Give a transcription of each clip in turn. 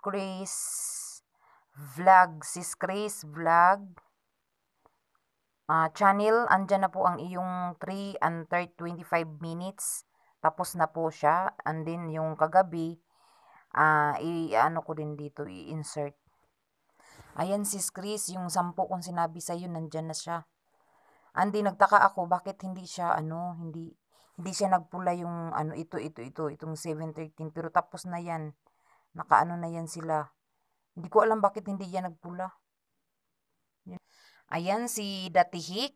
Grace Vlog, Sis Grace Vlog uh, channel. Andyan na po ang iyong 3 and 3, 25 minutes. Tapos na po siya. And then yung kagabi, uh, i-ano ko din dito, i-insert. Ayan sis Grace, yung sampo kong sinabi sa iyo, nandyan na siya. Andi, nagtaka ako, bakit hindi siya, ano, hindi, hindi siya nagpula yung, ano, ito, ito, ito, itong 713, pero tapos na yan. Nakaano na yan sila. Hindi ko alam bakit hindi yan nagpula. Ayan si Datihik.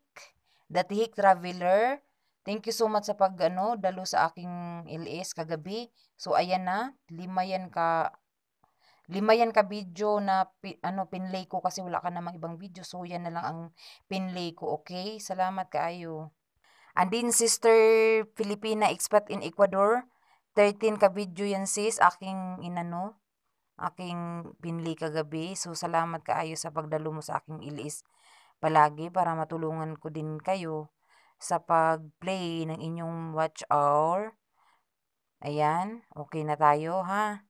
Datihik Traveler. Thank you so much sa pagano dalo sa aking LS kagabi. So ayan na, lima yan ka lima yan ka video na pi, ano pinlay ko kasi wala ka namang ibang video. So yan na lang ang pinlay ko, okay? Salamat kaayo. And din Sister Filipina Expat in Ecuador. 13 ka video yan sis, aking inano, aking pinli kagabi. So salamat kaayo sa pagdalo mo sa aking ilis palagi para matulungan ko din kayo sa pagplay ng inyong watch hour. Ayan, okay na tayo ha.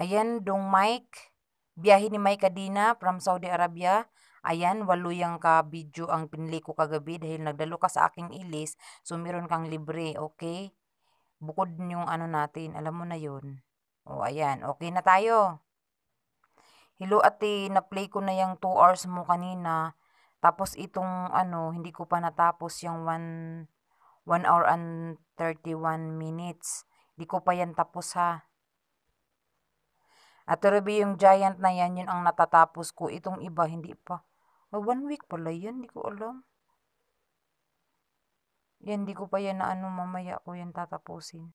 Ayan, Dong Mike. Biyahe ni Mike Adina from Saudi Arabia. Ayan, waluyang ka video ang pinli ko kagabi dahil nagdalo ka sa aking ilis. So, meron kang libre, okay? bukod yung ano natin, alam mo na yun. O, ayan, okay na tayo. Hello ate, na-play ko na yung 2 hours mo kanina. Tapos itong ano, hindi ko pa natapos yung 1, 1 hour and 31 minutes. Hindi ko pa yan tapos ha. At Ruby, yung giant na yan, yun ang natatapos ko. Itong iba, hindi pa. Oh, one week pala yan, hindi ko alam. Yan, di ko pa yan na ano mamaya ko yan tatapusin.